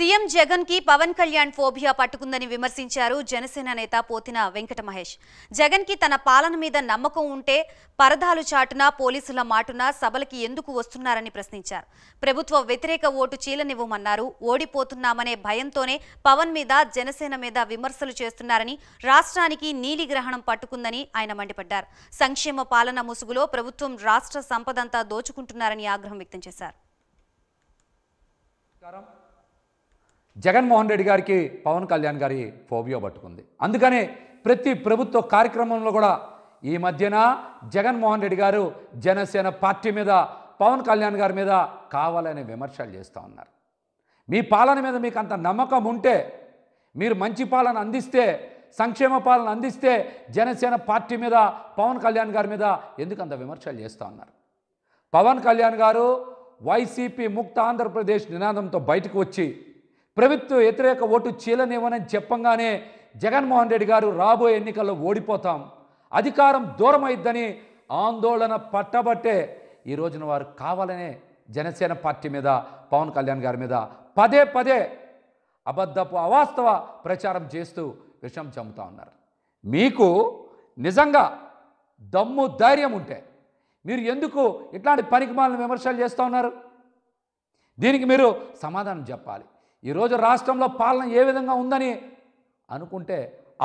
CM Jagan కి Pawan Kalyan phobia పట్టుకుందని విమర్శించారు జనసేన నేత పోతిన వెంకట మహేష్ జగన్ కి తన పాలన మీద నమ్మకం ఉంటే పరదాలు చాటున పోలీసుల మాటున సభలకి ఎందుకు వస్తున్నారని ప్రశ్నించారు ప్రభుత్వ వ్యతిరేక ఓటు చీలనివ్వమన్నారు ఓడిపోతున్నామనే భయంతోనే పవన్ మీద జనసేన మీద విమర్శలు చేస్తున్నారని రాష్ట్రానికి నీలిగ్రహణం పట్టుకుందని ఆయన మండిపడ్డారు సంక్షేమ పాలన ముసుగులో ప్రభుత్వం రాష్ట్ర సంపదంతా దోచుకుంటున్నారని ఆగ్రహం వ్యక్తం చేశారు జగన్మోహన్ రెడ్డి గారికి పవన్ కళ్యాణ్ గారి ఫోబియో పట్టుకుంది అందుకనే ప్రతి ప్రభుత్వ కార్యక్రమంలో కూడా ఈ మధ్యన జగన్మోహన్ రెడ్డి గారు జనసేన పార్టీ మీద పవన్ కళ్యాణ్ గారి మీద కావాలనే విమర్శలు చేస్తూ ఉన్నారు మీ పాలన మీద మీకు అంత నమ్మకం ఉంటే మీరు మంచి పాలన అందిస్తే సంక్షేమ పాలన అందిస్తే జనసేన పార్టీ మీద పవన్ కళ్యాణ్ గారి మీద ఎందుకు అంత విమర్శలు చేస్తూ ఉన్నారు పవన్ కళ్యాణ్ గారు వైసీపీ ముక్త ఆంధ్రప్రదేశ్ నినాదంతో బయటకు వచ్చి ప్రభుత్వ వ్యతిరేక ఓటు చీలనివ్వనని చెప్పంగానే జగన్మోహన్ రెడ్డి గారు రాబోయే ఎన్నికల్లో ఓడిపోతాం అధికారం దూరం అయిద్దని ఆందోళన పట్టబట్టే ఈ రోజున వారు కావాలనే జనసేన పార్టీ మీద పవన్ కళ్యాణ్ గారి మీద పదే పదే అబద్ధపు అవాస్తవ ప్రచారం చేస్తూ విషం చంపుతా ఉన్నారు మీకు నిజంగా దమ్ము ధైర్యం ఉంటే మీరు ఎందుకు ఇట్లాంటి పనికిమాలను విమర్శలు చేస్తూ ఉన్నారు దీనికి మీరు సమాధానం చెప్పాలి ఈరోజు రాష్ట్రంలో పాలన ఏ విధంగా ఉందని అనుకుంటే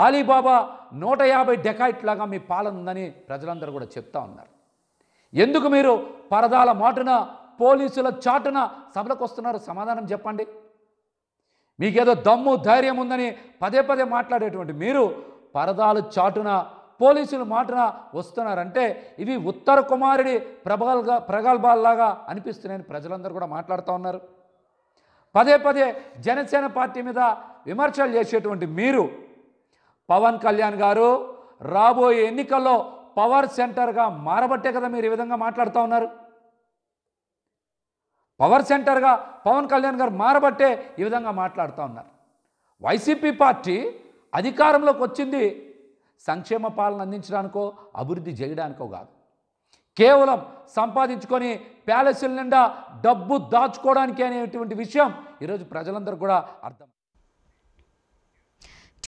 ఆలీబాబా నూట యాభై డెకాయిట్లాగా మీ పాలన ఉందని ప్రజలందరూ కూడా చెప్తా ఉన్నారు ఎందుకు మీరు పరదాల మాటున పోలీసుల చాటున సభలకు వస్తున్నారు సమాధానం చెప్పండి మీకేదో దమ్ము ధైర్యం ఉందని పదే పదే మాట్లాడేటువంటి మీరు పరదాలు చాటున పోలీసుల మాటన వస్తున్నారంటే ఇవి ఉత్తర కుమారుడి ప్రబల్గా ప్రగల్భాల్లాగా అనిపిస్తున్నాయని ప్రజలందరూ కూడా మాట్లాడుతూ ఉన్నారు పదే పదే జనసేన పార్టీ మీద విమర్శలు చేసేటువంటి మీరు పవన్ కళ్యాణ్ గారు రాబోయే ఎన్నికల్లో పవర్ సెంటర్గా మారబట్టే కదా మీరు ఈ విధంగా మాట్లాడుతూ ఉన్నారు పవర్ సెంటర్గా పవన్ కళ్యాణ్ గారు మారబట్టే ఈ విధంగా మాట్లాడుతూ ఉన్నారు వైసీపీ పార్టీ అధికారంలోకి వచ్చింది సంక్షేమ పాలన అందించడానికో అభివృద్ధి చేయడానికో కాదు కేవలం సంపాదించుకొని ప్యాలెస్ల నిండా డబ్బు దాచుకోవడానికి అనేటువంటి విషయం ఈరోజు ప్రజలందరూ కూడా అర్థం